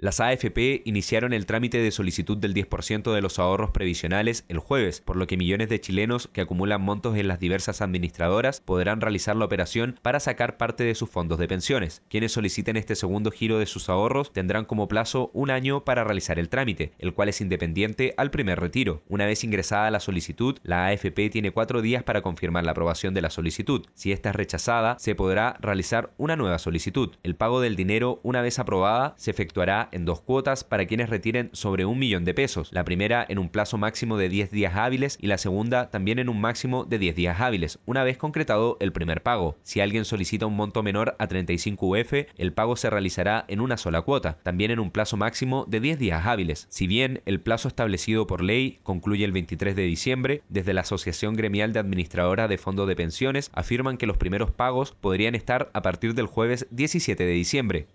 Las AFP iniciaron el trámite de solicitud del 10% de los ahorros previsionales el jueves, por lo que millones de chilenos que acumulan montos en las diversas administradoras podrán realizar la operación para sacar parte de sus fondos de pensiones. Quienes soliciten este segundo giro de sus ahorros tendrán como plazo un año para realizar el trámite, el cual es independiente al primer retiro. Una vez ingresada la solicitud, la AFP tiene cuatro días para confirmar la aprobación de la solicitud. Si esta es rechazada, se podrá realizar una nueva solicitud. El pago del dinero, una vez aprobada, se efectuará en dos cuotas para quienes retiren sobre un millón de pesos, la primera en un plazo máximo de 10 días hábiles y la segunda también en un máximo de 10 días hábiles, una vez concretado el primer pago. Si alguien solicita un monto menor a 35 UF, el pago se realizará en una sola cuota, también en un plazo máximo de 10 días hábiles. Si bien el plazo establecido por ley concluye el 23 de diciembre, desde la Asociación Gremial de Administradora de Fondos de Pensiones afirman que los primeros pagos podrían estar a partir del jueves 17 de diciembre.